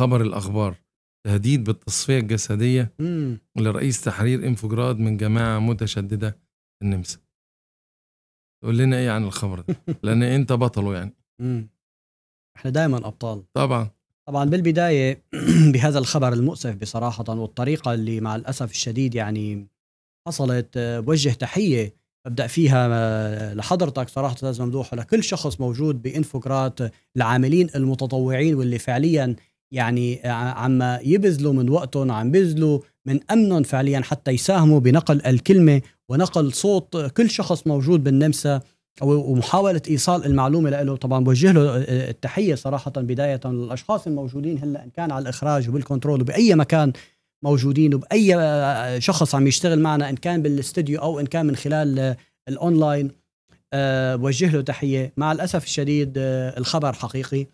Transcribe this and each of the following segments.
خبر الأخبار تهديد بالتصفية الجسدية مم. لرئيس تحرير انفجراد من جماعة متشددة في النمسا تقول لنا ايه عن الخبر ده لان انت بطله يعني مم. احنا دائما ابطال طبعا طبعا بالبدايه بهذا الخبر المؤسف بصراحه والطريقه اللي مع الاسف الشديد يعني حصلت آه، بوجه تحيه ابدا فيها آه، لحضرتك صراحه استاذ ممدوح ولكل شخص موجود بانفوكرات العاملين المتطوعين واللي فعليا يعني آه، عم يبذلوا من وقتهم عم بيبذلوا من امنهم فعليا حتى يساهموا بنقل الكلمه ونقل صوت كل شخص موجود بالنمسا ومحاوله ايصال المعلومه له طبعا بوجه له آه، التحيه صراحه بدايه للاشخاص الموجودين هلا ان كان على الاخراج وبالكنترول وباي مكان موجودين وباي آه، شخص عم يشتغل معنا ان كان بالاستديو او ان كان من خلال الاونلاين بوجه له تحيه مع الاسف الشديد الخبر حقيقي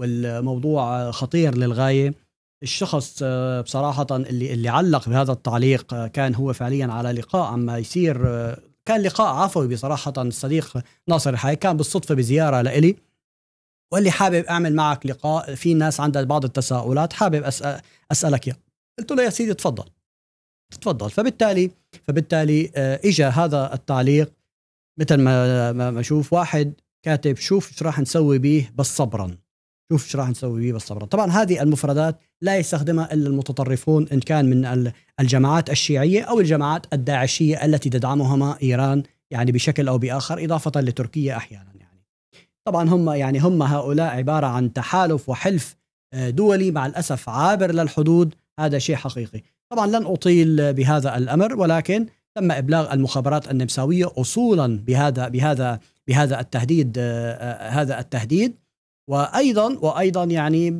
والموضوع خطير للغايه الشخص آه، بصراحة اللي اللي علق بهذا التعليق آه، كان هو فعليا على لقاء عما يصير آه، كان لقاء عفوي بصراحة الصديق ناصر الحي كان بالصدفة بزيارة لإلي وقال لي حابب أعمل معك لقاء في ناس عندها بعض التساؤلات حابب أسأل أسألك إياه قلت له يا سيدي تفضل تفضل فبالتالي فبالتالي اجى هذا التعليق مثل ما ما اشوف واحد كاتب شوف ايش راح نسوي به بس صبرا شوف ايش راح نسوي به بالصبر طبعا هذه المفردات لا يستخدمها الا المتطرفون ان كان من الجماعات الشيعيه او الجماعات الداعشيه التي تدعمهما ايران يعني بشكل او باخر اضافه لتركيا احيانا يعني طبعا هم يعني هم هؤلاء عباره عن تحالف وحلف آه، دولي مع الاسف عابر للحدود هذا شيء حقيقي طبعا لن اطيل بهذا الامر ولكن تم ابلاغ المخابرات النمساويه اصولا بهذا بهذا بهذا التهديد آه، آه، هذا التهديد وايضا وايضا يعني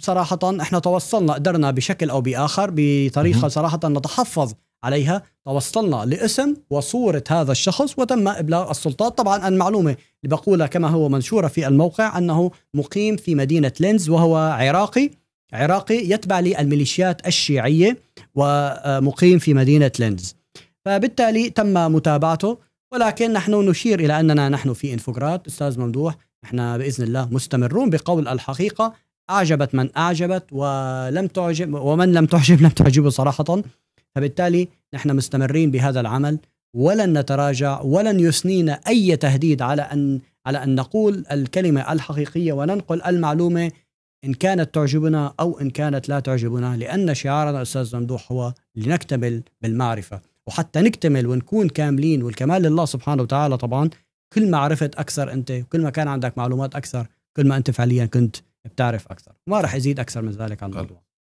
صراحه احنا توصلنا قدرنا بشكل او باخر بطريقه صراحه نتحفظ عليها توصلنا لاسم وصوره هذا الشخص وتم ابلاغ السلطات طبعا المعلومه اللي بقولها كما هو منشوره في الموقع انه مقيم في مدينه لينز وهو عراقي عراقي يتبع للميليشيات الشيعيه ومقيم في مدينه لينز فبالتالي تم متابعته ولكن نحن نشير الى اننا نحن في انفوجرات استاذ ممدوح احنا باذن الله مستمرون بقول الحقيقه اعجبت من اعجبت ولم تعجب ومن لم تعجب لم تعجبه صراحه فبالتالي نحن مستمرين بهذا العمل ولن نتراجع ولن يثنينا اي تهديد على ان على ان نقول الكلمه الحقيقيه وننقل المعلومه ان كانت تعجبنا او ان كانت لا تعجبنا لان شعارنا استاذ ممدوح هو لنكتمل بالمعرفه وحتى نكتمل ونكون كاملين والكمال لله سبحانه وتعالى طبعا كل ما عرفت اكثر انت وكل ما كان عندك معلومات اكثر كل ما انت فعليا كنت بتعرف اكثر ما راح يزيد اكثر من ذلك عن الموضوع